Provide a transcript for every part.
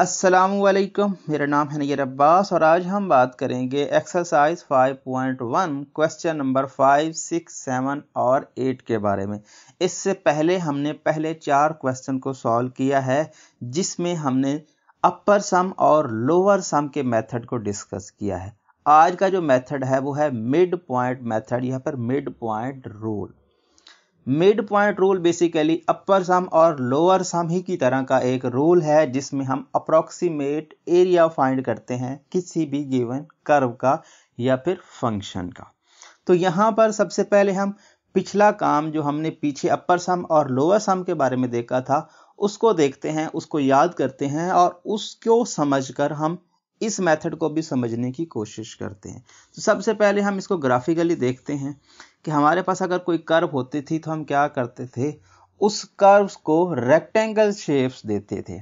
असलकम मेरा नाम है नैर अब्बास और आज हम बात करेंगे एक्सरसाइज 5.1 क्वेश्चन नंबर 5, 6, 7 और 8 के बारे में इससे पहले हमने पहले चार क्वेश्चन को सॉल्व किया है जिसमें हमने अपर सम और लोअर सम के मेथड को डिस्कस किया है आज का जो मेथड है वो है मिड पॉइंट मेथड यहाँ पर midpoint rule midpoint rule basically upper sum और लोअर सम ही की तरह का एक रूल है जिसमें हम अप्रोक्सीमेट एरिया फाइंड करते हैं किसी भी गिवन कर्व का या फिर फंक्शन का तो यहाँ पर सबसे पहले हम पिछला काम जो हमने पीछे अपर सम और लोअर सम के बारे में देखा था उसको देखते हैं उसको याद करते हैं और उसको समझकर हम इस मेथड को भी समझने की कोशिश करते हैं तो सबसे पहले हम इसको ग्राफिकली देखते हैं कि हमारे पास अगर कोई कर्व होती थी तो हम क्या करते थे उस कर्व्स को रेक्टेंगल शेप्स देते थे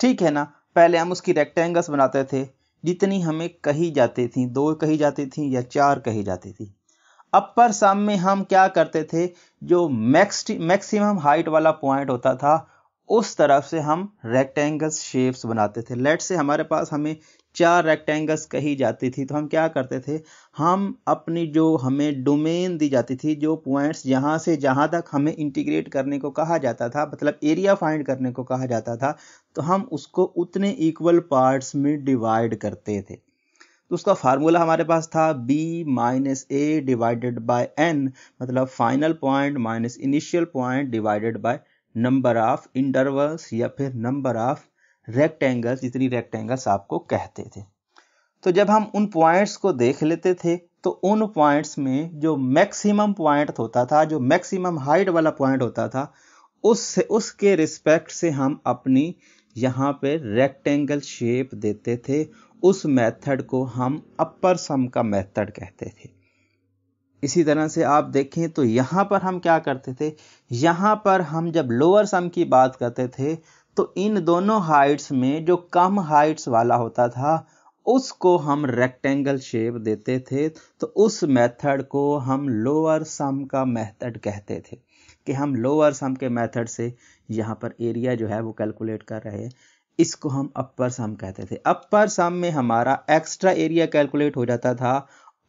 ठीक है ना पहले हम उसकी रेक्टेंगल्स बनाते थे जितनी हमें कही जाती थी दो कही जाती थी या चार कही जाती थी अपर सम में हम क्या करते थे जो मैक्स मैक्सिमम हाइट वाला पॉइंट होता था उस तरफ से हम रेक्टेंगल शेप्स बनाते थे लेट से हमारे पास हमें चार रेक्टेंगल्स कही जाती थी तो हम क्या करते थे हम अपनी जो हमें डोमेन दी जाती थी जो पॉइंट्स यहाँ से जहाँ तक हमें इंटीग्रेट करने को कहा जाता था मतलब एरिया फाइंड करने को कहा जाता था तो हम उसको उतने इक्वल पार्ट्स में डिवाइड करते थे तो उसका फार्मूला हमारे पास था b minus A divided by N मतलब final point minus initial point divided by number of intervals या फिर नंबर ऑफ रेक्टेंगल्स इतनी रेक्टेंगल्स आपको कहते थे तो जब हम उन पॉइंट्स को देख लेते थे तो उन पॉइंट्स में जो मैक्सिमम पॉइंट होता था जो मैक्सिमम हाइट वाला पॉइंट होता था उससे उसके रिस्पेक्ट से हम अपनी यहाँ पे रेक्टेंगल शेप देते थे उस मेथड को हम अपर सम का मेथड कहते थे इसी तरह से आप देखें तो यहाँ पर हम क्या करते थे यहाँ पर हम जब लोअर सम की बात करते थे तो इन दोनों हाइट्स में जो कम हाइट्स वाला होता था उसको हम रेक्टेंगल शेप देते थे तो उस मेथड को हम लोअर सम का मेथड कहते थे कि हम लोअर सम के मेथड से यहाँ पर एरिया जो है वो कैलकुलेट कर रहे हैं इसको हम अपर सम कहते थे अपर सम में हमारा एक्स्ट्रा एरिया कैलकुलेट हो जाता था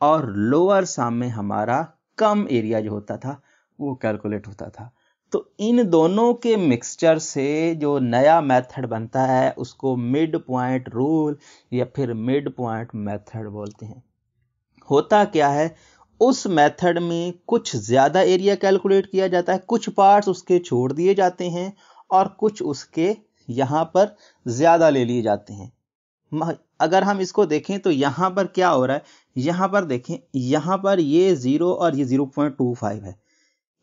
और लोअर सम में हमारा कम एरिया जो होता था वो कैलकुलेट होता था तो इन दोनों के मिक्सचर से जो नया मेथड बनता है उसको मिड पॉइंट रूल या फिर मिड पॉइंट मेथड बोलते हैं होता क्या है उस मेथड में कुछ ज़्यादा एरिया कैलकुलेट किया जाता है कुछ पार्ट्स उसके छोड़ दिए जाते हैं और कुछ उसके यहाँ पर ज़्यादा ले लिए जाते हैं अगर हम इसको देखें तो यहाँ पर क्या हो रहा है यहाँ पर देखें यहाँ पर ये ज़ीरो और ये ज़ीरो पॉइंट टू फाइव है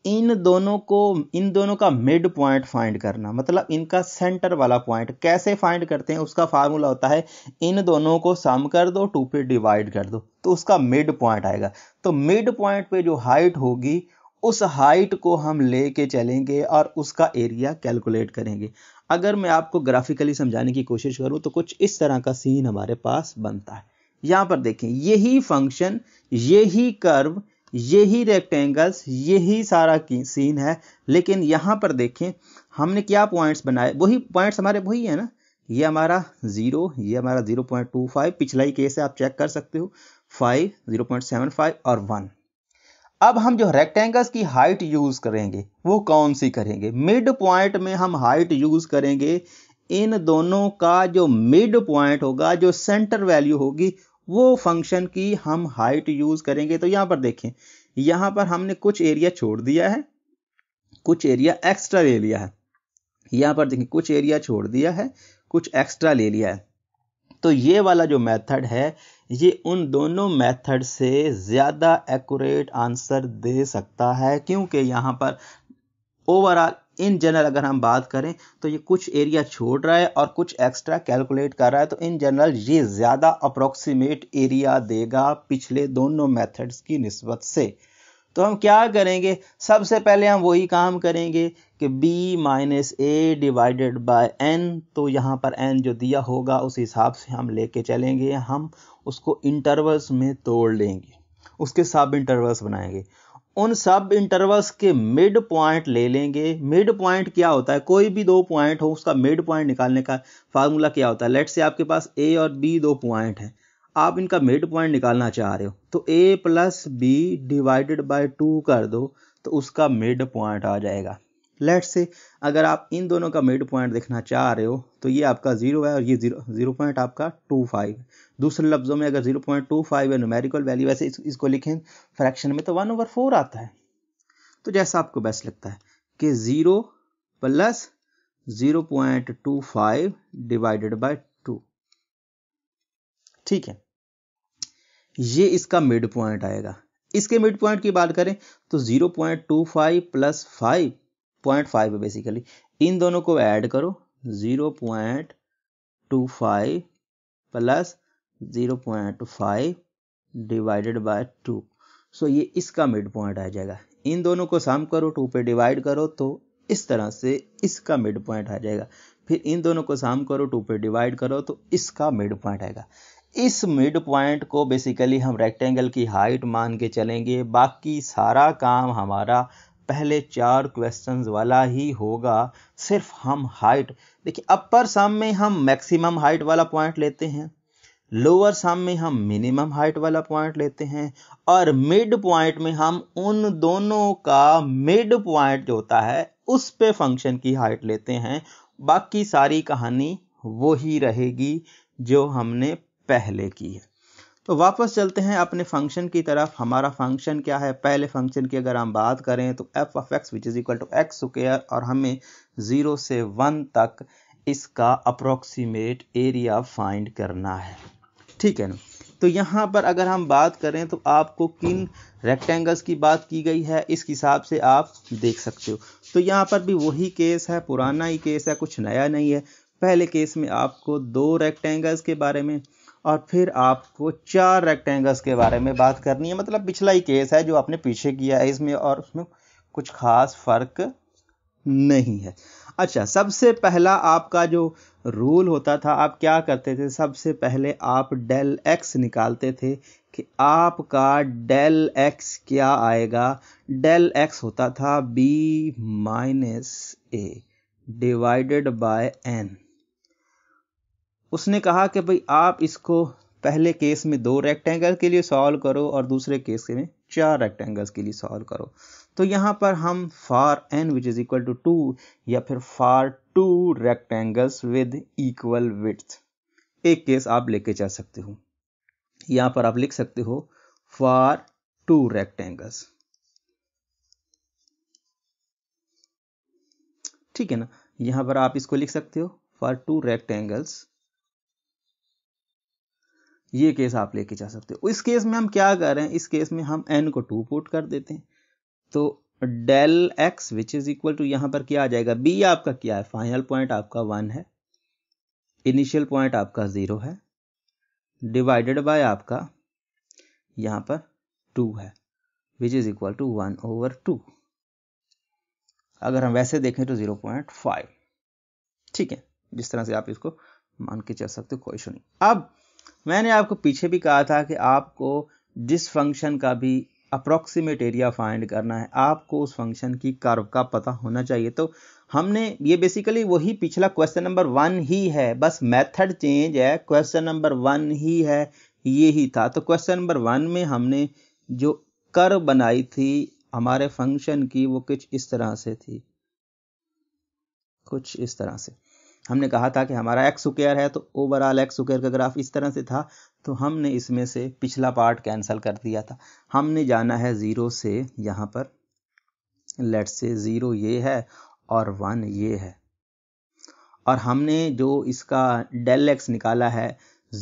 इन दोनों को इन दोनों का मिड पॉइंट फाइंड करना मतलब इनका सेंटर वाला पॉइंट कैसे फाइंड करते हैं उसका फार्मूला होता है इन दोनों को सम कर दो टू पे डिवाइड कर दो तो उसका मिड पॉइंट आएगा तो मिड पॉइंट पे जो हाइट होगी उस हाइट को हम लेके चलेंगे और उसका एरिया कैलकुलेट करेंगे अगर मैं आपको ग्राफिकली समझाने की कोशिश करूं तो कुछ इस तरह का सीन हमारे पास बनता है यहां पर देखें यही फंक्शन यही कर्व यही रेक्टेंगल्स यही सारा सीन है लेकिन यहाँ पर देखें हमने क्या पॉइंट्स बनाए वही पॉइंट्स हमारे वही है ना ये हमारा ज़ीरो ये हमारा ज़ीरो पॉइंट टू फाइव पिछला ही केस है आप चेक कर सकते हो five zero point seven five और वन अब हम जो रेक्टेंगल्स की हाइट यूज़ करेंगे वो कौन सी करेंगे मिड पॉइंट में हम हाइट यूज़ करेंगे इन दोनों का जो मिड पॉइंट होगा जो सेंटर वैल्यू होगी वो फंक्शन की हम हाइट यूज़ करेंगे तो यहां पर देखें यहां पर हमने कुछ एरिया छोड़ दिया है कुछ एरिया एक्स्ट्रा ले लिया है यहां पर देखें कुछ एरिया छोड़ दिया है कुछ एक्स्ट्रा ले लिया है तो ये वाला जो मेथड है ये उन दोनों मेथड से ज़्यादा एक्यूरेट आंसर दे सकता है क्योंकि यहां पर ओवरऑल इन जनरल अगर हम बात करें तो ये कुछ एरिया छोड़ रहा है और कुछ एक्स्ट्रा कैलकुलेट कर रहा है तो इन जनरल ये ज़्यादा अप्रोक्सीमेट एरिया देगा पिछले दोनों मेथड्स की नस्बत से तो हम क्या करेंगे सबसे पहले हम वही काम करेंगे कि b minus A divided by n तो यहाँ पर n जो दिया होगा उस हिसाब से हम लेके चलेंगे हम उसको इंटरवल्स में तोड़ लेंगे उसके सब इंटरवल्स बनाएंगे उन सब इंटरवल्स के मिड पॉइंट ले लेंगे मिड पॉइंट क्या होता है कोई भी दो पॉइंट हो उसका मिड पॉइंट निकालने का फार्मूला क्या होता है लेट से आपके पास ए और बी दो पॉइंट हैं आप इनका मिड पॉइंट निकालना चाह रहे हो तो A plus B divided by two कर दो तो उसका मिड पॉइंट आ जाएगा लेट से अगर आप इन दोनों का मिड पॉइंट देखना चाह रहे हो तो ये आपका ज़ीरो है और ये ज़ीरो ज़ीरो पॉइंट आपका टू फाइव दूसरे लफ्ज़ों में अगर जीरो पॉइंट टू फाइव या न्यूमेरिकल वैल्यू वैसे इस, इसको लिखें फ्रैक्शन में तो वन ओवर फोर आता है तो जैसा आपको बेस्ट लगता है कि zero plus zero point two five divided by two ठीक है ये इसका मिड पॉइंट आएगा इसके मिड पॉइंट की बात करें तो zero point two five plus five point five है बेसिकली इन दोनों को ऐड करो zero point two five plus 0.5 divided by two so ये इसका मिड पॉइंट आ जाएगा इन दोनों को सम करो टू पे डिवाइड करो तो इस तरह से इसका मिड पॉइंट आ जाएगा फिर इन दोनों को सम करो टू पे डिवाइड करो तो इसका मिड पॉइंट आएगा इस मिड पॉइंट को बेसिकली हम रेक्टेंगल की हाइट मान के चलेंगे बाकी सारा काम हमारा पहले चार क्वेश्चंस वाला ही होगा सिर्फ हम हाइट देखिए अपर सम में हम मैक्सिमम हाइट वाला पॉइंट लेते हैं लोअर सम में हम मिनिमम हाइट वाला पॉइंट लेते हैं और मिड पॉइंट में हम उन दोनों का मिड पॉइंट जो होता है उस पे फंक्शन की हाइट लेते हैं बाकी सारी कहानी वो ही रहेगी जो हमने पहले की है तो वापस चलते हैं अपने फंक्शन की तरफ हमारा फंक्शन क्या है पहले फंक्शन की अगर हम बात करें तो F of x which is equal to X square और हमें ज़ीरो से वन तक इसका अप्रोक्सीमेट एरिया फाइंड करना है ठीक है ना तो यहाँ पर अगर हम बात करें तो आपको किन रेक्टेंगल्स की बात की गई है इस हिसाब से आप देख सकते हो तो यहाँ पर भी वही केस है पुराना ही केस है कुछ नया नहीं है पहले केस में आपको दो रेक्टेंगल्स के बारे में और फिर आपको चार रेक्टेंगल्स के बारे में बात करनी है मतलब पिछला ही केस है जो आपने पीछे किया है इसमें और उसमें कुछ खास फर्क नहीं है अच्छा सबसे पहला आपका जो रूल होता था आप क्या करते थे सबसे पहले आप डेल एक्स निकालते थे कि आपका डेल एक्स क्या आएगा डेल एक्स होता था B minus A divided by N उसने कहा कि भाई आप इसको पहले केस में दो रेक्टेंगल के लिए सॉल्व करो और दूसरे केस में चार रेक्टेंगल्स के लिए सॉल्व करो तो यहाँ पर हम for N which is equal to two या फिर for two rectangles with equal width एक केस आप लेके जा सकते हो यहां पर आप लिख सकते हो फार टू रेक्टेंगल्स ठीक है ना यहां पर आप इसको लिख सकते हो फॉर टू रेक्टेंगल्स ये केस आप लेके जा सकते हो इस केस में हम क्या कर रहे हैं इस केस में हम एन को टू पुट कर देते हैं तो del x which is equal to यहां पर क्या आ जाएगा बी आपका क्या है फाइनल पॉइंट आपका वन है इनिशियल पॉइंट आपका जीरो है डिवाइडेड बाय आपका यहां पर टू है which is equal to one over two अगर हम वैसे देखें तो जीरो पॉइंट फाइव ठीक है जिस तरह से आप इसको मान के चल सकते हो कोई इशू नहीं अब मैंने आपको पीछे भी कहा था कि आपको जिस फंक्शन का भी अप्रॉक्सीमेट एरिया फाइंड करना है आपको उस फंक्शन की कर्व का पता होना चाहिए तो हमने ये बेसिकली वही पिछला क्वेश्चन नंबर वन ही है बस मेथड चेंज है क्वेश्चन नंबर वन ही है ये ही था तो क्वेश्चन नंबर वन में हमने जो कर्व बनाई थी हमारे फंक्शन की वो कुछ इस तरह से थी कुछ इस तरह से हमने कहा था कि हमारा एक्स स्क्र है तो ओवरऑल एक्स स्क्र का ग्राफ इस तरह से था तो हमने इसमें से पिछला पार्ट कैंसिल कर दिया था हमने जाना है ज़ीरो से यहाँ पर लेट से ज़ीरो ये है और वन ये है और हमने जो इसका डेल एक्स निकाला है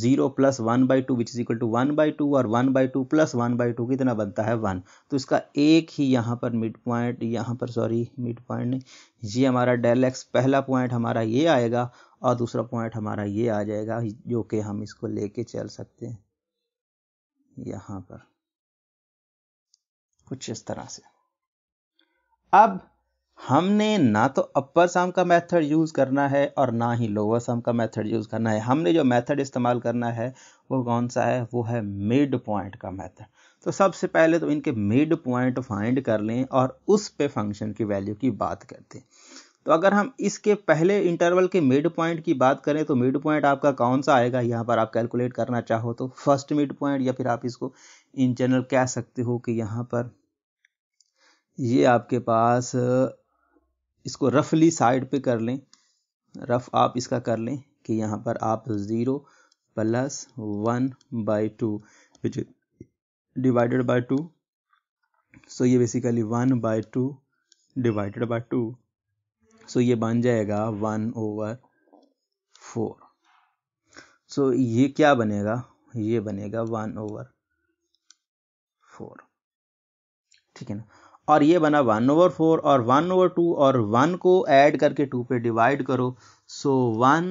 zero plus one by two which is equal to one by two और one by two plus one by two कितना बनता है वन तो इसका एक ही यहाँ पर मिड पॉइंट यहाँ पर सॉरी मिड पॉइंट नहीं ये हमारा डेल एक्स पहला पॉइंट हमारा ये आएगा और दूसरा पॉइंट हमारा ये आ जाएगा जो कि हम इसको लेके चल सकते हैं यहाँ पर कुछ इस तरह से अब हमने ना तो अपर साम का मेथड यूज़ करना है और ना ही लोअर साम का मेथड यूज़ करना है हमने जो मेथड इस्तेमाल करना है वो कौन सा है वो है मिड पॉइंट का मेथड तो सबसे पहले तो इनके मिड पॉइंट फाइंड कर लें और उस पे फंक्शन की वैल्यू की बात करते हैं तो अगर हम इसके पहले इंटरवल के मिड पॉइंट की बात करें तो मिड पॉइंट आपका कौन सा आएगा यहाँ पर आप कैलकुलेट करना चाहो तो फर्स्ट मिड पॉइंट या फिर आप इसको इन जनरल कह सकते हो कि यहाँ पर ये आपके पास इसको रफली साइड पे कर लें रफ आप इसका कर लें कि यहाँ पर आप zero plus one by two which divided by two so ये basically one by two divided by two so ये बन जाएगा वन ओवर फोर सो ये क्या बनेगा ये बनेगा वन ओवर फोर ठीक है ना और ये बना वन ओवर फोर और वन ओवर टू और वन को ऐड करके टू पे डिवाइड करो सो वन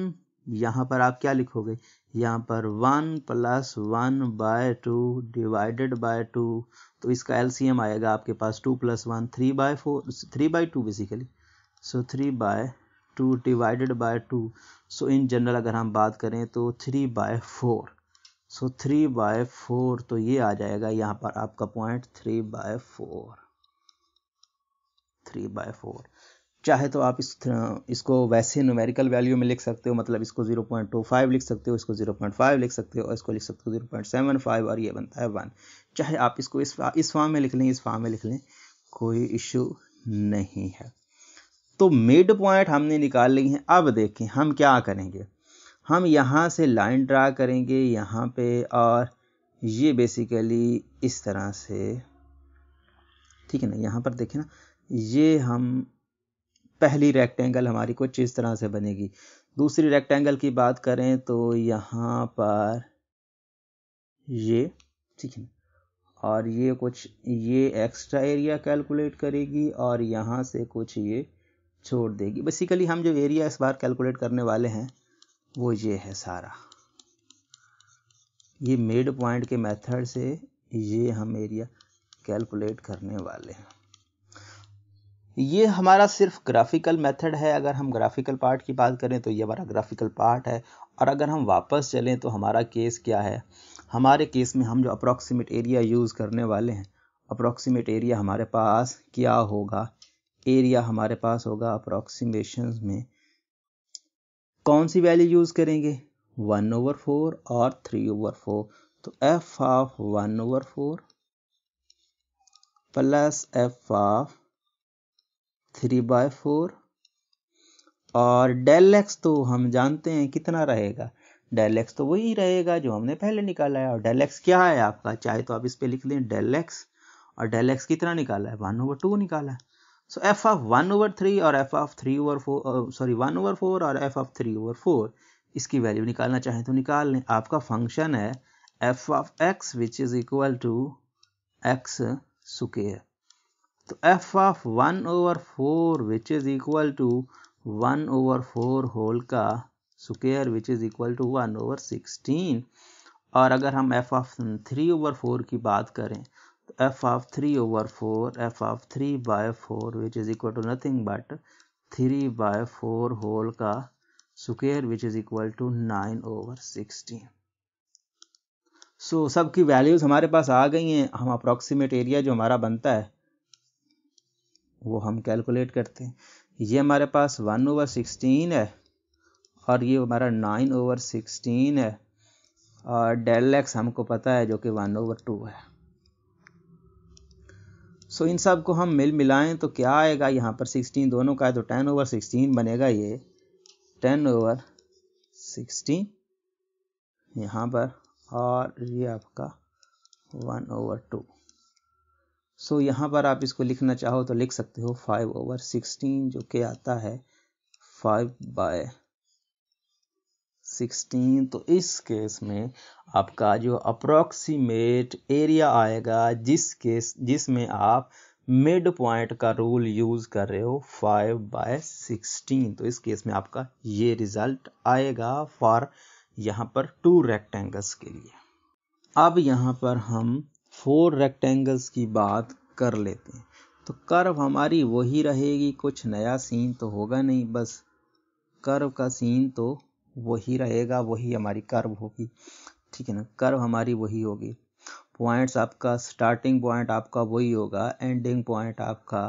यहाँ पर आप क्या लिखोगे यहाँ पर one plus one by two divided by two तो इसका एलसीएम आएगा आपके पास two plus one three by four three by two basically so three by two divided by two so in general अगर हम बात करें तो three by four so three by four तो ये आ जाएगा यहाँ पर आपका point three by four three by four चाहे तो आप इस इसको वैसे न्यूमेरिकल वैल्यू में लिख सकते हो मतलब इसको 0.25 लिख सकते हो इसको 0.5 लिख सकते हो और इसको लिख सकते हो 0.75 और ये बनता है वन चाहे आप इसको इस इस फॉर्म में लिख लें इस फॉर्म में लिख लें कोई इशू नहीं है तो मिड पॉइंट हमने निकाल ली है अब देखें हम क्या करेंगे हम यहाँ से लाइन ड्रा करेंगे यहाँ पे और ये बेसिकली इस तरह से ठीक है ना यहाँ पर देखें ना ये हम पहली रेक्टेंगल हमारी कुछ इस तरह से बनेगी दूसरी रेक्टेंगल की बात करें तो यहाँ पर ये ठीक है और ये कुछ ये एक्स्ट्रा एरिया कैलकुलेट करेगी और यहाँ से कुछ ये छोड़ देगी बेसिकली हम जो एरिया इस बार कैलकुलेट करने वाले हैं वो ये है सारा ये मिड पॉइंट के मेथड से ये हम एरिया कैलकुलेट करने वाले हैं ये हमारा सिर्फ ग्राफिकल मेथड है अगर हम ग्राफिकल पार्ट की बात करें तो ये हमारा ग्राफिकल पार्ट है और अगर हम वापस चलें तो हमारा केस क्या है हमारे केस में हम जो अप्रॉक्सीमेट एरिया यूज़ करने वाले हैं अप्रॉक्सीमेट एरिया हमारे पास क्या होगा एरिया हमारे पास होगा अप्रॉक्सीमेशन में कौन सी वैल्यू यूज़ करेंगे वन ओवर फोर और थ्री ओवर फोर तो F of one over four plus F of three by four और डेल एक्स तो हम जानते हैं कितना रहेगा डेल एक्स तो वही रहेगा जो हमने पहले निकाला है और डेल एक्स क्या है आपका चाहे तो आप इस पर लिख दें डेल एक्स और डेल एक्स कितना निकाला है वन ओवर टू निकाला है so F of one over three और F of three over four sorry one over four और F of three over four इसकी वैल्यू निकालना चाहें तो निकाल लें आपका फंक्शन है F of x which is equal to x square तो F of one over four which is equal to one over four whole का square which is equal to one over sixteen और अगर हम F of three over four की बात करें तो F of three over four F of three by four which is equal to nothing but three by four whole का square which is equal to nine over sixteen so सब की values हमारे पास आ गई हैं हम अप्रॉक्सीमेट एरिया जो हमारा बनता है वो हम कैलकुलेट करते हैं ये हमारे पास वन ओवर सिक्सटीन है और ये हमारा नाइन ओवर सिक्सटीन है और डेल एक्स हमको पता है जो कि वन ओवर टू है सो इन सब को हम मिल मिलाएं तो क्या आएगा यहाँ पर सिक्सटीन दोनों का है तो टेन ओवर सिक्सटीन बनेगा ये टेन ओवर सिक्सटीन यहाँ पर और ये आपका one over two so so, यहाँ पर आप इसको लिखना चाहो तो लिख सकते हो फाइव ओवर सिक्सटीन जो कि आता है फाइव बाय सिक्सटीन तो इस केस में आपका जो अप्रोक्सीमेट एरिया आएगा जिस केस जिसमें आप मिड पॉइंट का रूल यूज कर रहे हो फाइव बाय सिक्सटीन तो इस केस में आपका ये रिजल्ट आएगा फॉर यहाँ पर टू रेक्टेंगल्स के लिए अब यहाँ पर हम फोर रेक्टेंगल्स की बात कर लेते हैं तो कर्व हमारी वही रहेगी कुछ नया सीन तो होगा नहीं बस कर्व का सीन तो वही रहेगा वही हमारी कर्व होगी ठीक है ना कर्व हमारी वही होगी पॉइंट्स आपका स्टार्टिंग पॉइंट आपका वही होगा एंडिंग पॉइंट आपका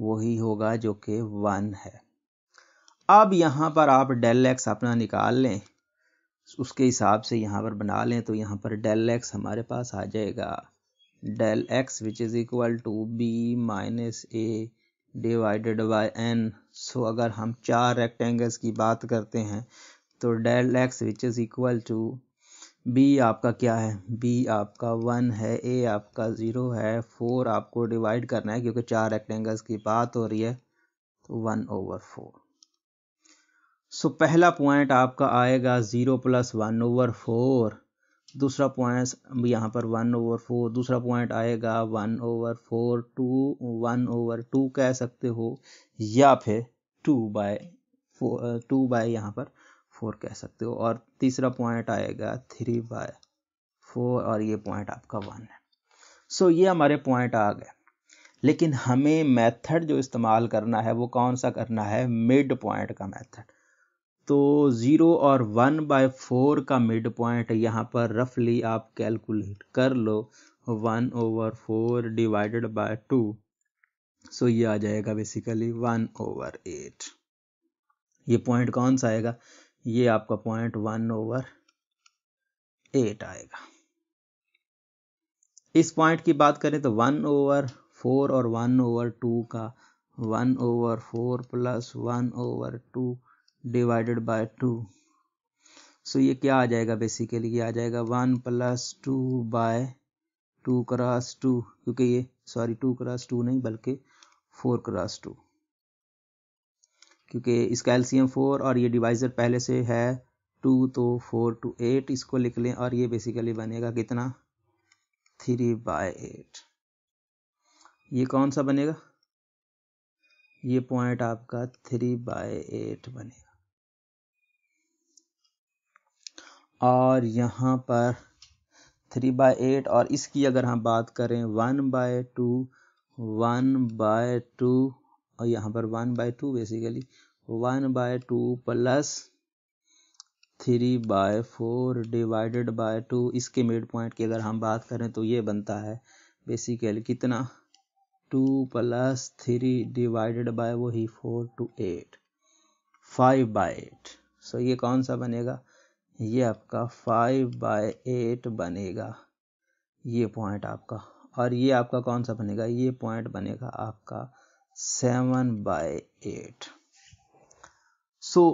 वही होगा जो कि वन है अब यहाँ पर आप डेल एक्स अपना निकाल लें उसके हिसाब से यहाँ पर बना लें तो यहाँ पर डेल एक्स हमारे पास आ जाएगा del x which is equal to B minus A divided by N so अगर हम चार रेक्टेंगल्स की बात करते हैं तो del x which is equal to B आपका क्या है बी आपका वन है ए आपका ज़ीरो है फोर आपको डिवाइड करना है क्योंकि चार रेक्टेंगल्स की बात हो रही है तो वन ओवर फोर सो पहला पॉइंट आपका आएगा zero plus one over four दूसरा पॉइंट यहाँ पर वन ओवर फोर दूसरा पॉइंट आएगा one over four two one over two कह सकते हो या फिर two by four two by यहाँ पर फोर कह सकते हो और तीसरा पॉइंट आएगा थ्री बाय फोर और ये पॉइंट आपका वन है सो so, ये हमारे पॉइंट आ गए लेकिन हमें मेथड जो इस्तेमाल करना है वो कौन सा करना है मिड पॉइंट का मेथड तो ज़ीरो और वन बाय फोर का मिड पॉइंट यहाँ पर रफली आप कैलकुलेट कर लो one over four divided by two so ये आ जाएगा बेसिकली वन ओवर एट ये पॉइंट कौन सा आएगा ये आपका पॉइंट वन ओवर एट आएगा इस पॉइंट की बात करें तो वन ओवर फोर और वन ओवर टू का one over four plus one over two divided by two so ये क्या आ जाएगा बेसिकली ये आ जाएगा one plus two by two cross two क्योंकि ये सॉरी टू क्रॉस टू नहीं बल्कि फोर क्रॉस टू क्योंकि इसका एल्सियम फोर और ये डिवाइजर पहले से है टू तो फोर टू एट इसको लिख लें और ये बेसिकली बनेगा कितना थ्री बाय एट ये कौन सा बनेगा ये पॉइंट आपका थ्री बाय एट बनेगा और यहाँ पर थ्री बाय एट और इसकी अगर हम बात करें one by two one by two और यहाँ पर one by two basically one by two plus three by four divided by two इसके मिड पॉइंट की अगर हम बात करें तो ये बनता है बेसिकली कितना two plus three divided by वही four two eight five by eight so ये कौन सा बनेगा ये आपका फाइव बाय एट बनेगा ये पॉइंट आपका और ये आपका कौन सा बनेगा ये पॉइंट बनेगा आपका सेवन बाय एट सो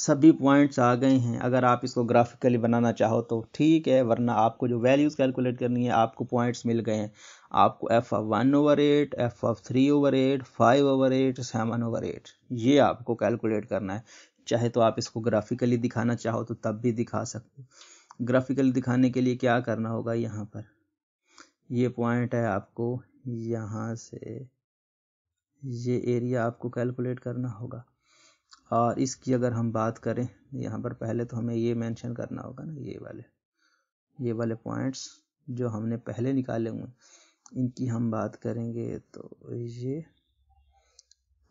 सभी पॉइंट्स आ गए हैं अगर आप इसको ग्राफिकली बनाना चाहो तो ठीक है वरना आपको जो वैल्यूज़ कैलकुलेट करनी है आपको पॉइंट्स मिल गए हैं आपको F of one over eight F of three over eight five over eight seven over eight ये आपको कैलकुलेट करना है चाहे तो आप इसको ग्राफिकली दिखाना चाहो तो तब भी दिखा सकते हो ग्राफिकली दिखाने के लिए क्या करना होगा यहाँ पर ये पॉइंट है आपको यहाँ से ये एरिया आपको कैलकुलेट करना होगा और इसकी अगर हम बात करें यहाँ पर पहले तो हमें ये मेंशन करना होगा ना ये वाले ये वाले पॉइंट्स जो हमने पहले निकाले हुए इनकी हम बात करेंगे तो ये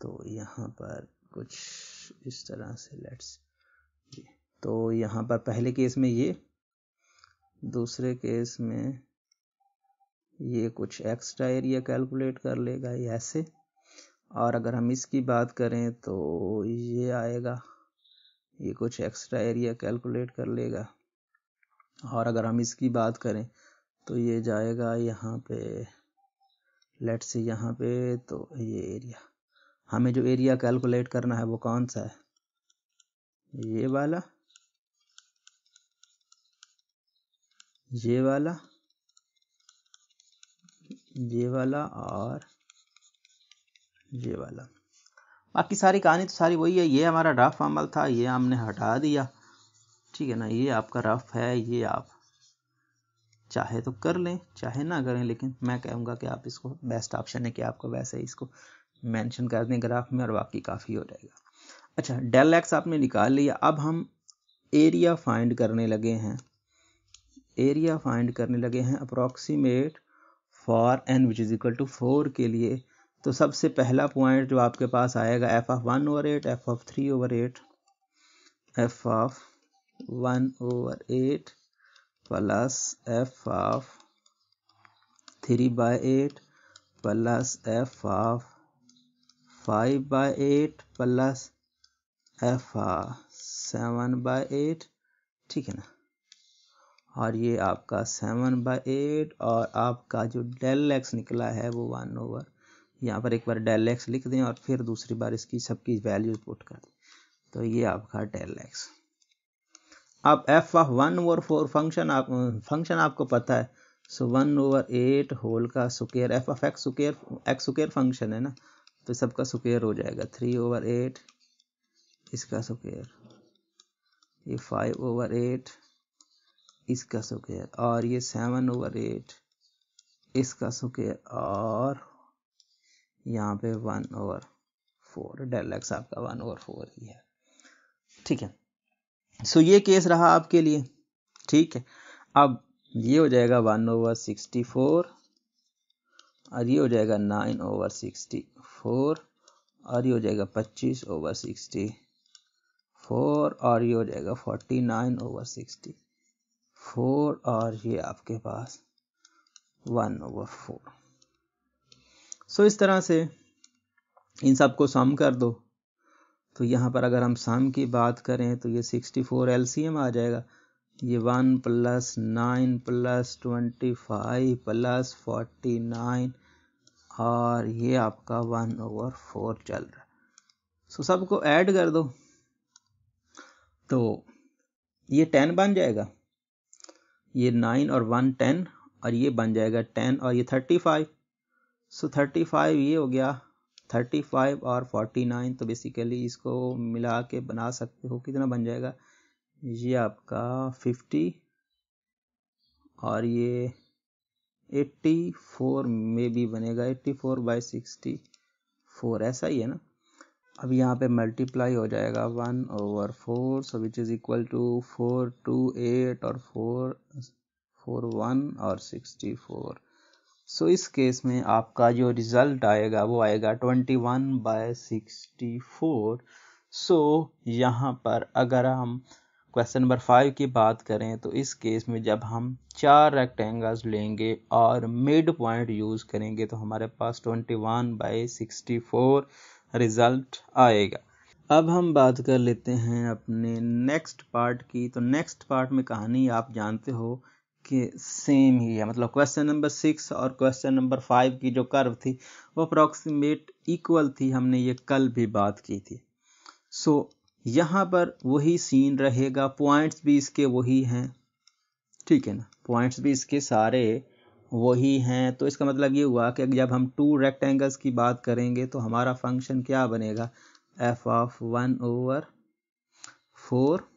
तो यहाँ पर कुछ इस तरह से लेट्स तो यहाँ पर पहले केस में ये दूसरे केस में ये कुछ एक्स्ट्रा एरिया कैलकुलेट कर लेगा ऐसे और अगर हम इसकी बात करें तो ये आएगा ये कुछ एक्स्ट्रा एरिया कैलकुलेट कर लेगा और अगर हम इसकी बात करें तो ये जाएगा यहाँ पे लेट्स से यहाँ पे तो ये एरिया हमें जो एरिया कैलकुलेट करना है वो कौन सा है ये वाला ये वाला ये वाला और ये वाला बाकी सारी कहानी तो सारी वही है ये हमारा रफ अमल था ये हमने हटा दिया ठीक है ना ये आपका रफ है ये आप चाहे तो कर लें चाहे ना करें लेकिन मैं कहूँगा कि आप इसको बेस्ट ऑप्शन है कि आपको वैसे ही इसको मेंशन कर दें ग्राफ में और बाकी काफ़ी हो जाएगा अच्छा डेल एक्स आपने निकाल लिया अब हम एरिया फाइंड करने लगे हैं एरिया फाइंड करने लगे हैं approximate for N which is equal to four के लिए तो सबसे पहला पॉइंट जो आपके पास आएगा F of one over eight F of three over eight F of one over eight plus F of three by eight plus F of five by eight plus F R seven by eight ठीक है ना और ये आपका seven by eight और आपका जो del x निकला है वो वन ओवर यहाँ पर एक बार डेल एक्स लिख दें और फिर दूसरी बार इसकी सबकी वैल्यू पुट कर दें तो ये आपका डेल एक्स अब F of one over four function आप फंक्शन आपको पता है so one over eight whole का square F of x square x square function है ना तो सबका स्क्वेयर हो जाएगा थ्री ओवर एट इसका स्क्वेयर ये फाइव ओवर एट इसका स्क्वेयर और ये सेवन ओवर एट इसका स्क्वेयर और यहाँ पे one over four del x आपका वन ओवर फोर ही है ठीक है सो ये केस रहा आपके लिए ठीक है अब ये हो जाएगा वन ओवर सिक्सटी फोर और ये हो जाएगा नाइन ओवर सिक्सटी फोर और ये हो जाएगा पच्चीस ओवर सिक्सटी फोर और ये हो जाएगा forty nine over sixty four और ये आपके पास वन ओवर फोर सो इस तरह से इन सब को सम कर दो तो यहाँ पर अगर हम सम की बात करें तो ये सिक्सटी फोर एल आ जाएगा ये one plus nine plus twenty five plus forty nine और ये आपका वन ओवर फोर चल रहा है सो सबको ऐड कर दो तो ये टेन बन जाएगा ये नाइन और वन टेन और ये बन जाएगा टेन और ये thirty five so thirty five ये हो गया थर्टी फाइव और फोर्टी नाइन तो बेसिकली इसको मिला के बना सकते हो कितना बन जाएगा ये आपका फिफ्टी और ये एट्टी फोर में भी बनेगा eighty four by sixty four ऐसा ही है ना अब यहाँ पे मल्टीप्लाई हो जाएगा one over four so which is equal to four two eight और फोर फोर वन और सिक्सटी फोर सो इस केस में आपका जो रिज़ल्ट आएगा वो आएगा twenty one by sixty four so यहाँ पर अगर हम क्वेश्चन नंबर फाइव की बात करें तो इस केस में जब हम चार रेक्टेंगल्स लेंगे और मिड पॉइंट यूज़ करेंगे तो हमारे पास twenty one by sixty four result आएगा अब हम बात कर लेते हैं अपने नेक्स्ट पार्ट की तो नेक्स्ट पार्ट में कहानी आप जानते हो कि सेम ही है मतलब क्वेश्चन नंबर सिक्स और क्वेश्चन नंबर फाइव की जो कर्व थी वो अप्रॉक्सीमेट इक्वल थी हमने ये कल भी बात की थी सो so, यहाँ पर वही सीन रहेगा पॉइंट्स भी इसके वही हैं ठीक है ना पॉइंट्स भी इसके सारे वही हैं तो इसका मतलब ये हुआ कि जब हम टू रेक्टेंगल्स की बात करेंगे तो हमारा फंक्शन क्या बनेगा F of one over four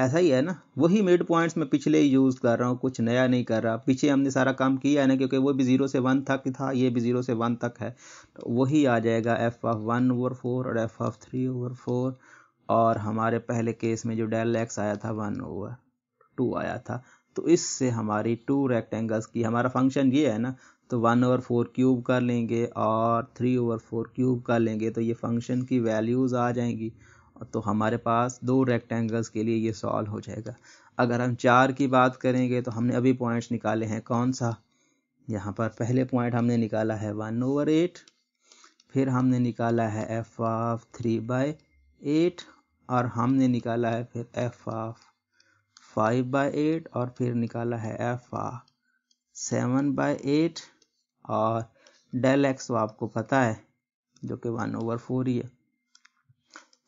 ऐसा ही है ना वही मिड पॉइंट्स मैं पिछले यूज़ कर रहा हूँ कुछ नया नहीं कर रहा पीछे हमने सारा काम किया है ना क्योंकि वो भी जीरो से वन तक था ये भी जीरो से वन तक है तो वही आ जाएगा F of one over four और F of three over four और हमारे पहले केस में जो डेल एक्स आया था वन ओवर टू आया था तो इससे हमारी टू रेक्टेंगल्स की हमारा फंक्शन ये है ना तो वन ओवर फोर क्यूब कर लेंगे और थ्री ओवर फोर क्यूब कर लेंगे तो ये फंक्शन की वैल्यूज़ आ जाएंगी तो हमारे पास दो रेक्टेंगल्स के लिए ये सॉल्व हो जाएगा अगर हम चार की बात करेंगे तो हमने अभी पॉइंट्स निकाले हैं कौन सा यहाँ पर पहले पॉइंट हमने निकाला है वन ओवर एट फिर हमने निकाला है F of three by eight और हमने निकाला है फिर F of five by eight और फिर निकाला है F of seven by eight और डेल एक्स आपको पता है जो कि वन ओवर फोर ही है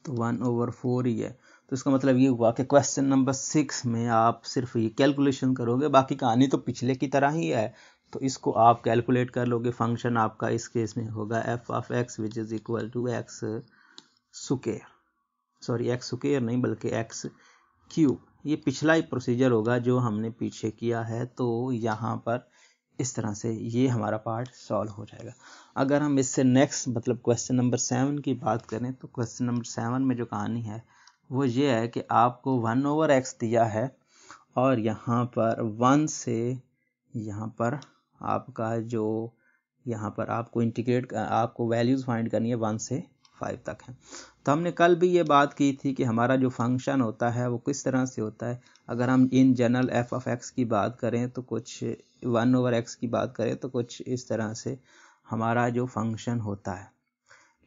तो वन ओवर फोर ही है तो इसका मतलब ये हुआ कि क्वेश्चन नंबर सिक्स में आप सिर्फ ये कैलकुलेशन करोगे बाकी कहानी तो पिछले की तरह ही है तो इसको आप कैलकुलेट कर लोगे फंक्शन आपका इस केस में होगा F of x which is equal to x square sorry x square नहीं बल्कि एक्स क्यूब ये पिछला ही प्रोसीजर होगा जो हमने पीछे किया है तो यहाँ पर इस तरह से ये हमारा पार्ट सॉल्व हो जाएगा अगर हम इससे नेक्स्ट मतलब क्वेश्चन नंबर सेवन की बात करें तो क्वेश्चन नंबर सेवन में जो कहानी है वो ये है कि आपको वन ओवर एक्स दिया है और यहाँ पर वन से यहाँ पर आपका जो यहाँ पर आपको इंटीग्रेट आपको वैल्यूज़ फाइंड करनी है वन से फाइव तक है तो हमने कल भी ये बात की थी कि हमारा जो फंक्शन होता है वो किस तरह से होता है अगर हम in general F of x की बात करें तो कुछ वन ओवर एक्स की बात करें तो कुछ इस तरह से हमारा जो फंक्शन होता है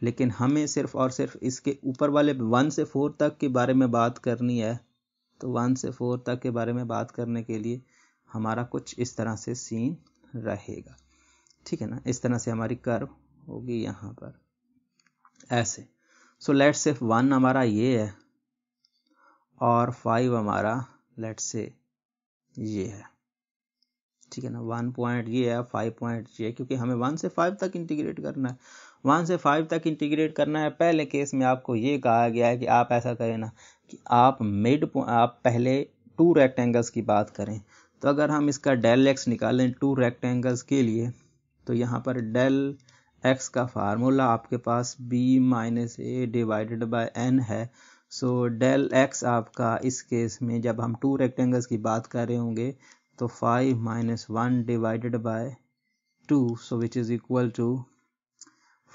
लेकिन हमें सिर्फ और सिर्फ इसके ऊपर वाले वन से फोर तक के बारे में बात करनी है तो वन से फोर तक के बारे में बात करने के लिए हमारा कुछ इस तरह से सीन रहेगा ठीक है ना इस तरह से हमारी कर्व होगी यहाँ पर ऐसे सो लेट्स से वन हमारा ये है और फाइव हमारा लेट्स से ये है ठीक है ना वन पॉइंट ये है फाइव पॉइंट ये क्योंकि हमें वन से फाइव तक इंटीग्रेट करना है वन से फाइव तक इंटीग्रेट करना है पहले केस में आपको ये कहा गया है कि आप ऐसा करें ना कि आप मिड आप पहले टू रेक्टेंगल्स की बात करें तो अगर हम इसका डेल एक्स निकालें टू रेक्टेंगल्स के लिए तो यहाँ पर डेल एक्स का फार्मूला आपके पास B minus A divided by N है सो डेल एक्स आपका इस केस में जब हम टू रेक्टेंगल्स की बात कर रहे होंगे तो five minus one divided by two so which is equal to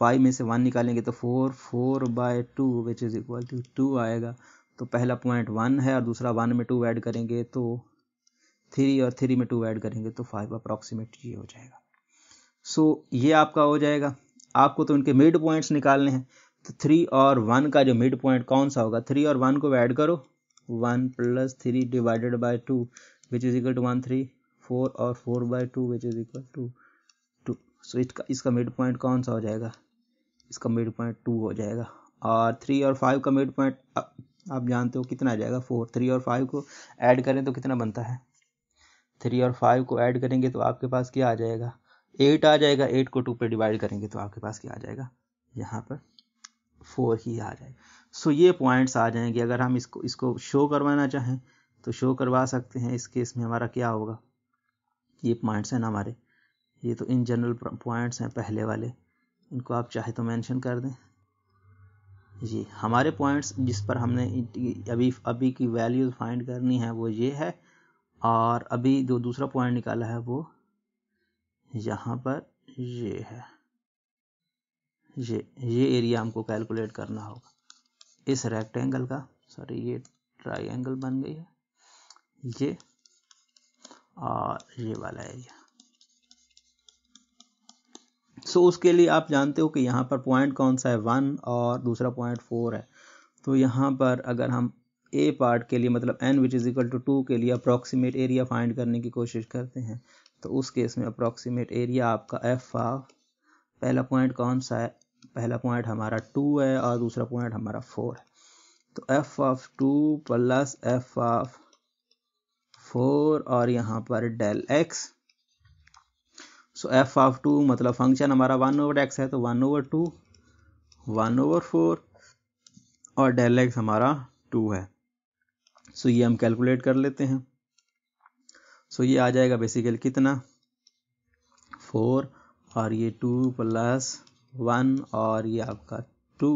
five में से वन निकालेंगे तो four four by two which is equal to two आएगा तो पहला पॉइंट वन है और दूसरा वन में टू ऐड करेंगे तो थ्री और थ्री में टू ऐड करेंगे तो फाइव अप्रॉक्सीमेट ये हो जाएगा सो ये आपका हो जाएगा आपको तो उनके मिड पॉइंट्स निकालने हैं तो थ्री और वन का जो मिड पॉइंट कौन सा होगा थ्री और वन को ऐड करो one plus three divided by two which is equal to one three four और four by two which is equal to two so इसका इसका मिड पॉइंट कौन सा हो जाएगा इसका मिड पॉइंट टू हो जाएगा और थ्री और फाइव का मिड पॉइंट आप जानते हो कितना आ जाएगा फोर थ्री और फाइव को ऐड करें तो कितना बनता है थ्री और फाइव को ऐड करेंगे तो आपके पास क्या आ जाएगा एट आ जाएगा एट को टू पर डिवाइड करेंगे तो आपके पास क्या आ जाएगा यहाँ पर फोर ही आ जाएगा सो so, ये पॉइंट्स आ जाएंगे अगर हम इसको इसको शो करवाना चाहें तो शो करवा सकते हैं इस केस में हमारा क्या होगा ये पॉइंट्स हैं ना हमारे ये तो इन जनरल पॉइंट्स हैं पहले वाले इनको आप चाहे तो मेंशन कर दें जी हमारे पॉइंट्स जिस पर हमने अभी अभी की वैल्यूज फाइंड करनी है वो ये है और अभी जो दूसरा पॉइंट निकाला है वो यहाँ पर ये है ये ये एरिया हमको कैलकुलेट करना होगा इस रेक्टेंगल का सॉरी ये ट्राइंगल बन गई है ये और ये वाला एरिया सो so, उसके लिए आप जानते हो कि यहाँ पर पॉइंट कौन सा है वन और दूसरा पॉइंट फोर है तो यहाँ पर अगर हम ए पार्ट के लिए मतलब N which is equal to two के लिए अप्रॉक्सीमेट एरिया फाइंड करने की कोशिश करते हैं तो उस केस में अप्रॉक्सीमेट एरिया आपका एफ आफ पहला पॉइंट कौन सा है पहला पॉइंट हमारा टू है और दूसरा पॉइंट हमारा फोर है तो F of two plus F of four और यहाँ पर del x so F of two मतलब फंक्शन हमारा वन ओवर एक्स है तो one over two one over four और डेल एक्स हमारा टू है सो so, ये हम कैलकुलेट कर लेते हैं सो ये आ जाएगा बेसिकली कितना फोर और ये टू प्लस वन और ये आपका टू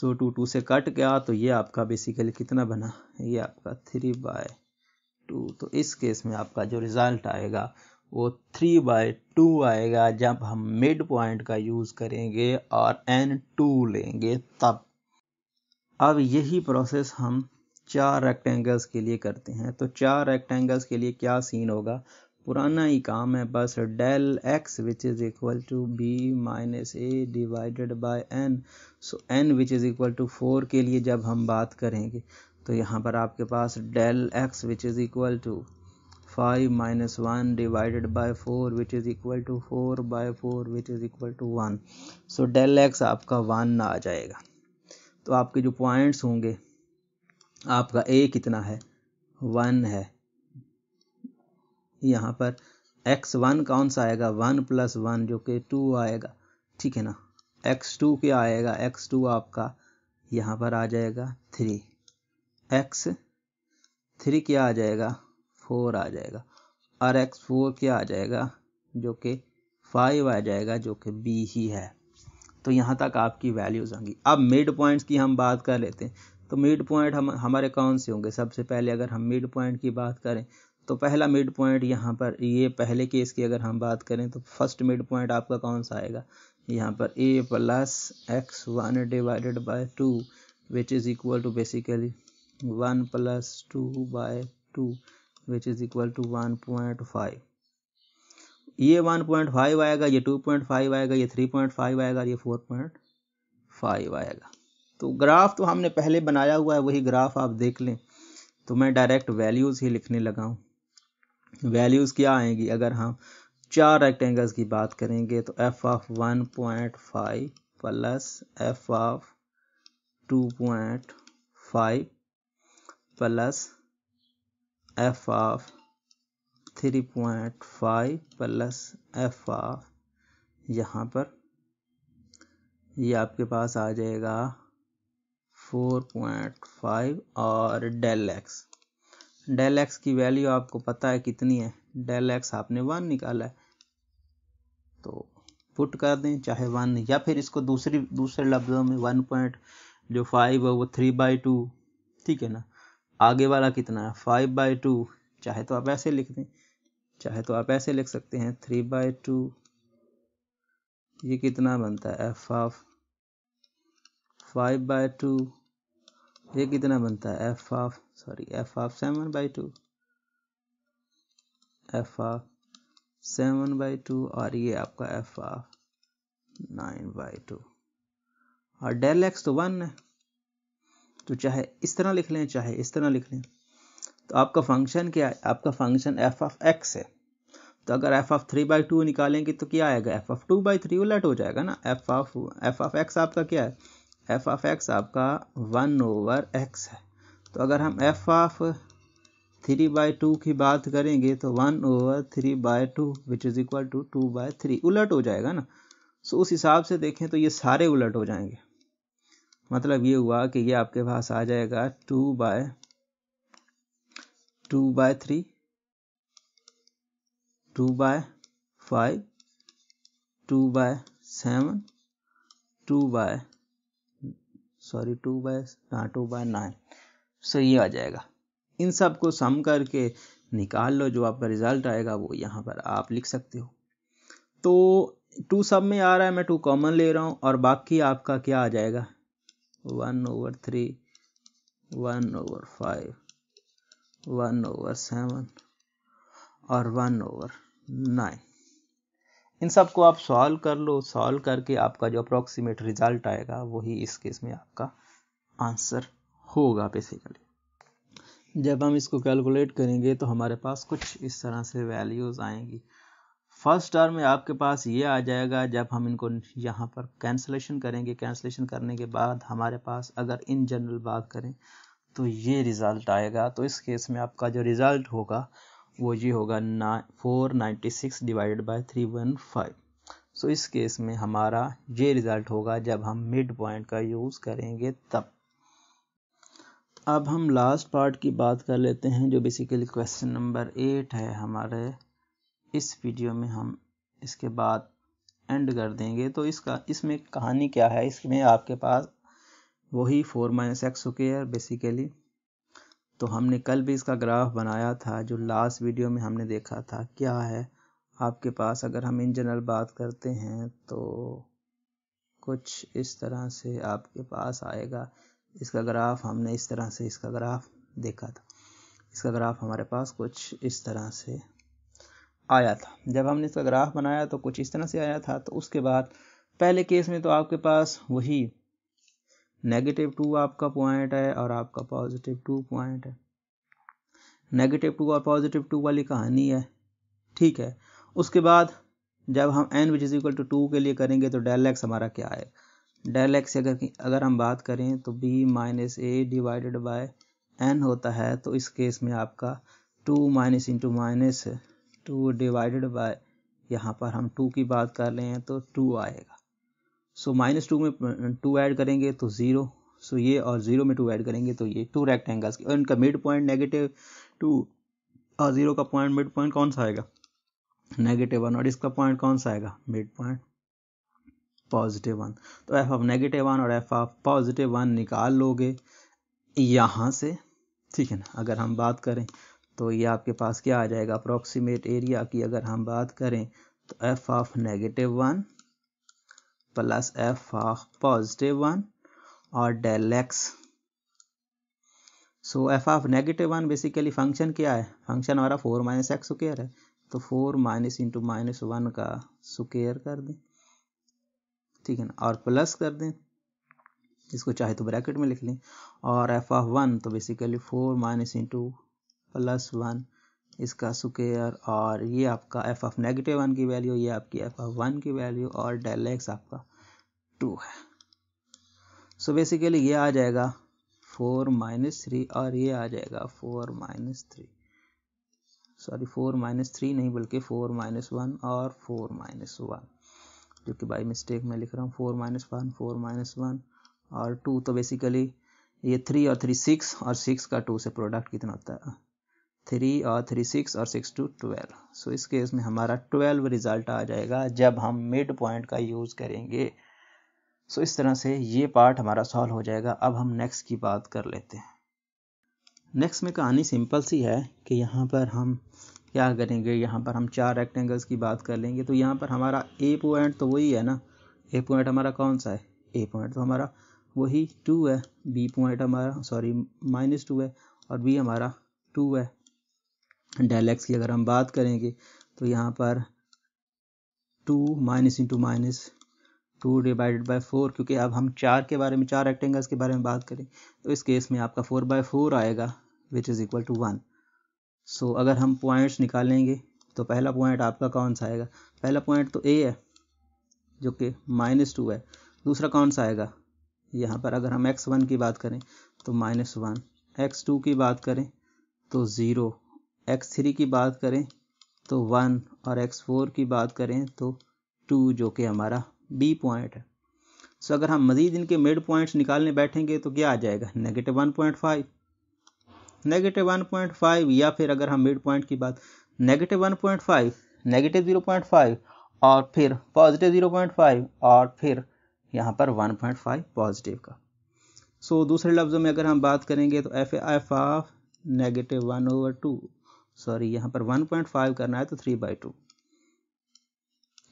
सो टू टू से कट गया तो ये आपका बेसिकली कितना बना ये आपका थ्री बाय टू तो इस केस में आपका जो रिज़ल्ट आएगा वो थ्री बाय टू आएगा जब हम मिड पॉइंट का यूज़ करेंगे और एन टू लेंगे तब अब यही प्रोसेस हम चार रेक्टेंगल्स के लिए करते हैं तो चार रेक्टेंगल्स के लिए क्या सीन होगा पुराना ही काम है बस del x which is equal to B minus A divided by N so N which is equal to four के लिए जब हम बात करेंगे तो यहाँ पर आपके पास del x which is equal to five minus one divided by four which is equal to four by four which is equal to one so del x आपका वन आ जाएगा तो आपके जो पॉइंट्स होंगे आपका ए कितना है वन है यहाँ पर एक्स वन कौन सा आएगा वन प्लस वन जो कि टू आएगा ठीक है ना एक्स टू क्या आएगा एक्स टू आपका यहाँ पर आ जाएगा थ्री एक्स थ्री क्या आ जाएगा फोर आ जाएगा और एक्स फोर क्या आ जाएगा जो कि फाइव आ जाएगा जो कि बी ही है तो यहाँ तक आपकी वैल्यूज होंगी अब मिड पॉइंट्स की हम बात कर लेते हैं तो मिड पॉइंट हम हमारे कौन से होंगे सबसे पहले अगर हम मिड पॉइंट की बात करें तो पहला मिड पॉइंट यहाँ पर ये पहले केस की अगर हम बात करें तो फर्स्ट मिड पॉइंट आपका कौन सा आएगा यहाँ पर A plus x one divided by two which is equal to basically one plus two by two which is equal to one point five ये वन पॉइंट फाइव आएगा ये टू पॉइंट फाइव आएगा ये थ्री पॉइंट फाइव आएगा ये four point five आएगा तो graph तो हमने पहले बनाया हुआ है वही ग्राफ आप देख लें तो मैं डायरेक्ट वैल्यूज़ ही लिखने लगा हूँ वैल्यूज़ क्या आएंगी अगर हम चार रेक्टेंगल्स की बात करेंगे तो F of one point five plus F of two point five plus F of three point five plus F of यहाँ पर ये आपके पास आ जाएगा 4.5 और डेल एक्स डेल एक्स की वैल्यू आपको पता है कितनी है डेल एक्स आपने वन निकाला है तो पुट कर दें चाहे वन या फिर इसको दूसरी दूसरे लफ्ज़ों में वन पॉइंट जो फाइव है वो थ्री बाई टू ठीक है ना आगे वाला कितना है फाइव बाई टू चाहे तो आप ऐसे लिख दें चाहे तो आप ऐसे लिख सकते हैं थ्री बाई टू ये कितना बनता है F of five by two ये कितना बनता है F of sorry f of seven by two f of seven by two और ये आपका f of nine by two और डेल एक्स तो वन है तो चाहे इस तरह लिख लें चाहे इस तरह लिख लें तो आपका फंक्शन क्या है आपका फंक्शन एफ ऑफ एक्स है तो अगर f of three by two निकालेंगे तो क्या आएगा F of two by three उलट हो जाएगा ना f of f of x आपका क्या है एफ ऑफ एक्स आपका वन ओवर एक्स है तो अगर हम F of three by two की बात करेंगे तो one over three by two which is equal to two by three उलट हो जाएगा ना सो उस हिसाब से देखें तो ये सारे उलट हो जाएंगे मतलब ये हुआ कि ये आपके पास आ जाएगा two by two by three two by five two by seven two by sorry two by हाँ, टू बाय नाइन सो ये आ जाएगा इन सब को सम करके निकाल लो जो आपका रिजल्ट आएगा वो यहाँ पर आप लिख सकते हो तो टू सब में आ रहा है मैं टू कॉमन ले रहा हूँ और बाकी आपका क्या आ जाएगा one over three one over five one over seven और वन ओवर नाइन इन सब को आप सॉल्व कर लो सॉल्व करके आपका जो अप्रोक्सीमेट रिजल्ट आएगा वही इस केस में आपका आंसर होगा बेसिकली जब हम इसको कैलकुलेट करेंगे तो हमारे पास कुछ इस तरह से वैल्यूज़ आएंगी फर्स्ट टर्म में आपके पास ये आ जाएगा जब हम इनको यहाँ पर कैंसलेशन करेंगे कैंसलेशन करने के बाद हमारे पास अगर इन जनरल बात करें तो ये रिज़ल्ट आएगा तो इस केस में आपका जो रिज़ल्ट होगा वो ये होगा ना four ninety six divided by three one five so इस केस में हमारा ये रिज़ल्ट होगा जब हम मिड पॉइंट का यूज़ करेंगे तब अब हम लास्ट पार्ट की बात कर लेते हैं जो बेसिकली क्वेश्चन नंबर एट है हमारे इस वीडियो में हम इसके बाद एंड कर देंगे तो इसका इसमें कहानी क्या है इसमें आपके पास वही फोर माइनस एक्स स्क्र बेसिकली तो हमने कल भी इसका ग्राफ बनाया था जो लास्ट वीडियो में हमने देखा था क्या है आपके पास अगर हम इन जनरल बात करते हैं तो कुछ इस तरह से आपके पास आएगा इसका ग्राफ हमने इस तरह से इसका ग्राफ देखा था इसका ग्राफ हमारे पास कुछ इस तरह से आया था जब हमने इसका ग्राफ बनाया तो कुछ इस तरह से आया था तो उसके बाद पहले केस में तो आपके पास वही नेगेटिव टू आपका पॉइंट है और आपका पॉजिटिव टू पॉइंट है नेगेटिव टू और पॉजिटिव टू वाली कहानी है ठीक है उसके बाद जब हम n which is equal to two के लिए करेंगे तो डेल एक्स हमारा क्या आएगा डेल एक्स अगर अगर हम बात करें तो b minus A divided by n होता है तो इस केस में आपका two minus into minus two divided by यहाँ पर हम टू की बात कर रहे हैं तो टू आएगा सो माइनस टू में टू uh, ऐड करेंगे तो ज़ीरो सो so, ये और ज़ीरो में टू ऐड करेंगे तो ये टू रेक्टेंगल्स और इनका मिड पॉइंट नेगेटिव टू और ज़ीरो का पॉइंट मिड पॉइंट कौन सा आएगा नेगेटिव वन और इसका पॉइंट कौन सा आएगा मिड पॉइंट पॉजिटिव वन तो एफ ऑफ नेगेटिव वन और एफ ऑफ पॉजिटिव वन निकाल लोगे यहाँ से ठीक है ना अगर हम बात करें तो ये आपके पास क्या आ जाएगा अप्रॉक्सीमेट एरिया की अगर हम बात करें तो F of negative one plus f of positive 1 और del x so F of negative one basically function क्या है फंक्शन हमारा फोर माइनस एक्स स्क्र है तो four minus into minus one का स्क्र कर दें ठीक है ना और प्लस कर दें इसको चाहे तो ब्रैकेट में लिख लें और एफ ऑफ वन तो basically four minus into plus one इसका स्क्वेयर और ये आपका एफ ऑफ नेगेटिव वन की वैल्यू ये आपकी एफ ऑफ वन की वैल्यू और डेल एक्स आपका टू है सो so बेसिकली ये आ जाएगा फोर माइनस थ्री और ये आ जाएगा four minus three sorry four minus three नहीं बल्कि फोर माइनस वन और फोर माइनस वन जो कि बाई मिस्टेक मैं लिख रहा हूँ four minus one four minus one और टू तो बेसिकली ये थ्री और थ्री सिक्स और सिक्स का टू से प्रोडक्ट कितना होता है थ्री और थ्री सिक्स और सिक्स टू ट्वेल्व सो इस केस में हमारा ट्वेल्व रिजल्ट आ जाएगा जब हम मिड पॉइंट का यूज़ करेंगे सो so इस तरह से ये पार्ट हमारा सॉल्व हो जाएगा अब हम नेक्स्ट की बात कर लेते हैं नेक्स्ट में कहानी सिंपल सी है कि यहाँ पर हम क्या करेंगे यहाँ पर हम चार रेक्टेंगल्स की बात कर लेंगे तो यहाँ पर हमारा ए पॉइंट तो वही है ना ए पॉइंट हमारा कौन सा है ए पॉइंट तो हमारा वही टू है बी पॉइंट हमारा सॉरी माइनस टू है और बी हमारा टू है डायलैक्स की अगर हम बात करेंगे तो यहाँ पर two minus into minus two divided by four क्योंकि अब हम चार के बारे में चार रेक्टेंगल्स के बारे में बात करें तो इस केस में आपका फोर बाई फोर आएगा which is equal to one so अगर हम पॉइंट्स निकालेंगे तो पहला पॉइंट आपका कौन सा आएगा पहला पॉइंट तो ए है जो कि माइनस टू है दूसरा कौन सा आएगा यहाँ पर अगर हम एक्स वन की बात करें तो माइनस वन एक्स टू की बात करें तो ज़ीरो एक्स थ्री की बात करें तो वन और एक्स फोर की बात करें तो टू जो कि हमारा बी पॉइंट है सो अगर हम मज़ीद इनके मिड पॉइंट्स निकालने बैठेंगे तो क्या आ जाएगा negative one point five negative one point five या फिर अगर हम मिड पॉइंट की बात negative one point five negative zero point five और फिर पॉजिटिव ज़ीरो पॉइंट फाइव और फिर यहाँ पर वन पॉइंट फाइव पॉजिटिव का सो so, दूसरे लफ्ज़ों में अगर हम बात करेंगे तो f f of negative one over two sorry यहाँ पर 1.5 करना है तो three by two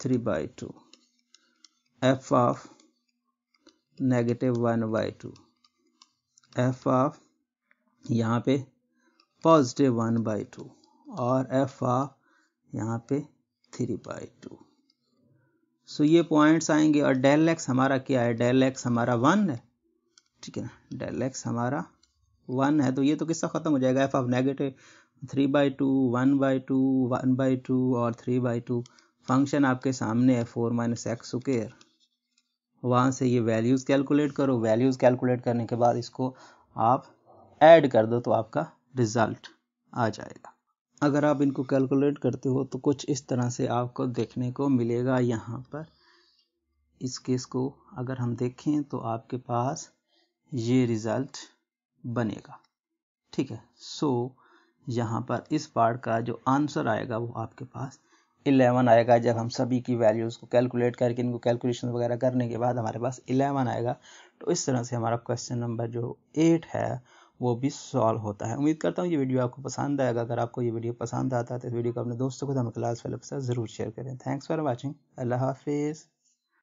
three by two f of negative one by two f of यहाँ पे पॉजिटिव वन बाई टू और एफ ऑफ यहाँ पे थ्री बाई टू सो ये पॉइंट्स आएंगे और डेल एक्स हमारा क्या है डेल एक्स हमारा वन है ठीक है ना डेल एक्स हमारा वन है तो ये तो किस्सा ख़त्म हो जाएगा F of negative three by two one by two one by two और थ्री बाई टू फंक्शन आपके सामने है फोर माइनस एक्स स्क्र वहाँ से ये वैल्यूज़ कैलकुलेट करो वैल्यूज़ कैलकुलेट करने के बाद इसको आप ऐड कर दो तो आपका रिज़ल्ट आ जाएगा अगर आप इनको कैलकुलेट करते हो तो कुछ इस तरह से आपको देखने को मिलेगा यहाँ पर इस केस को अगर हम देखें तो आपके पास ये रिज़ल्ट बनेगा ठीक है सो so, यहाँ पर इस पार्ट का जो आंसर आएगा वो आपके पास 11 आएगा जब हम सभी की वैल्यूज़ को कैलकुलेट करके इनको कैलकुलेशन वगैरह करने के बाद हमारे पास 11 आएगा तो इस तरह से हमारा क्वेश्चन नंबर जो एट है वो भी सॉल्व होता है उम्मीद करता हूँ ये वीडियो आपको पसंद आएगा अगर आपको ये वीडियो पसंद आता है तो इस वीडियो को अपने दोस्तों को हम क्लास फेलो के साथ ज़रूर शेयर करें थैंक्स फॉर वॉचिंग अल्लाह हाफिज़